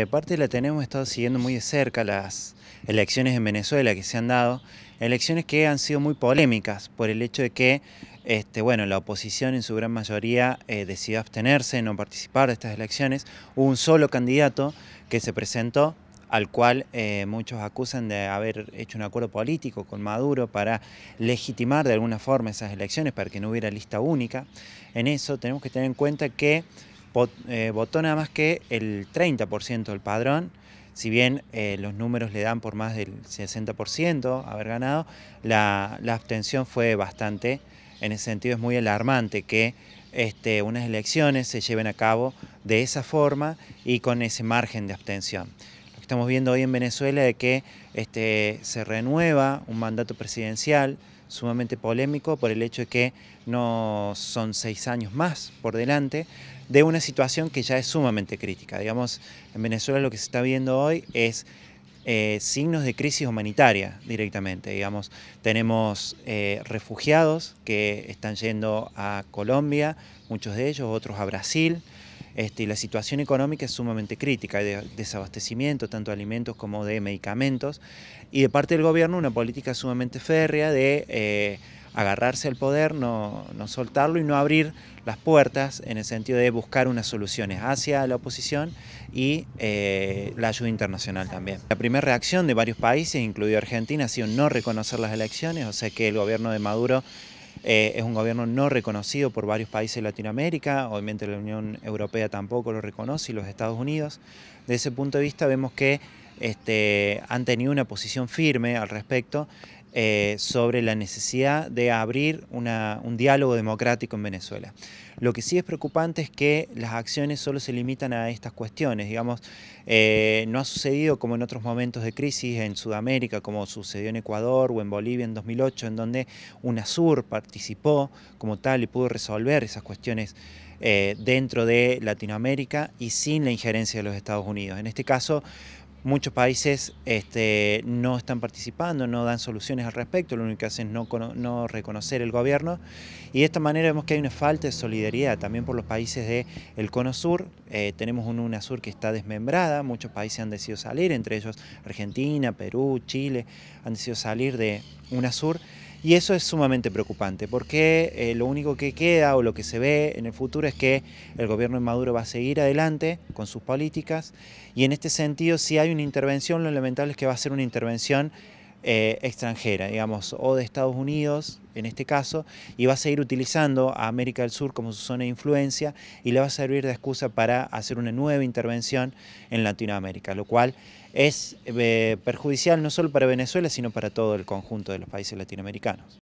Eh, parte la tenemos estado siguiendo muy de cerca las elecciones en Venezuela que se han dado, elecciones que han sido muy polémicas por el hecho de que este, bueno, la oposición en su gran mayoría eh, decidió abstenerse, no participar de estas elecciones. Hubo un solo candidato que se presentó al cual eh, muchos acusan de haber hecho un acuerdo político con Maduro para legitimar de alguna forma esas elecciones, para que no hubiera lista única. En eso tenemos que tener en cuenta que eh, votó nada más que el 30% del padrón. Si bien eh, los números le dan por más del 60% haber ganado, la, abstención fue bastante. En ese sentido es muy alarmante que este, unas elecciones se lleven a cabo de esa forma y con ese margen de abstención. Lo que estamos viendo hoy en Venezuela es que este, se renueva un mandato presidencial sumamente polémico por el hecho de que no son seis años más por delante de una situación que ya es sumamente crítica. Digamos, en Venezuela lo que se está viendo hoy es eh, signos de crisis humanitaria directamente. Digamos, tenemos eh, refugiados que están yendo a Colombia, muchos de ellos, otros a Brasil. Este, la situación económica es sumamente crítica, hay desabastecimiento tanto de alimentos como de medicamentos, y de parte del gobierno una política sumamente férrea de eh, agarrarse al poder, no, soltarlo y no abrir las puertas en el sentido de buscar unas soluciones hacia la oposición y eh, la ayuda internacional también. La primera reacción de varios países, incluido Argentina, ha sido no reconocer las elecciones, o sea que el gobierno de Maduro eh, es un gobierno no reconocido por varios países de Latinoamérica, obviamente la Unión Europea tampoco lo reconoce y los Estados Unidos. De ese punto de vista vemos que este, han tenido una posición firme al respecto eh, sobre la necesidad de abrir un diálogo democrático en Venezuela. Lo que sí es preocupante es que las acciones solo se limitan a estas cuestiones. Digamos, eh, no ha sucedido como en otros momentos de crisis en Sudamérica, como sucedió en Ecuador o en Bolivia en 2008, en donde UNASUR participó como tal y pudo resolver esas cuestiones eh, dentro de Latinoamérica y sin la injerencia de los Estados Unidos. En este caso, Muchos países este, no están participando, no dan soluciones al respecto, lo único que hacen es no, no, reconocer el gobierno y de esta manera vemos que hay una falta de solidaridad también por los países del el cono sur, eh, tenemos un UNASUR que está desmembrada, muchos países han decidido salir, entre ellos Argentina, Perú, Chile, han decidido salir de UNASUR. Y eso es sumamente preocupante, porque eh, lo único que queda o lo que se ve en el futuro es que el gobierno de Maduro va a seguir adelante con sus políticas y en este sentido si hay una intervención, lo lamentable es que va a ser una intervención eh, extranjera, digamos, o de Estados Unidos, en este caso, y va a seguir utilizando a América del Sur como su zona de influencia y le va a servir de excusa para hacer una nueva intervención en Latinoamérica, lo cual es eh, perjudicial no solo para Venezuela, sino para todo el conjunto de los países latinoamericanos.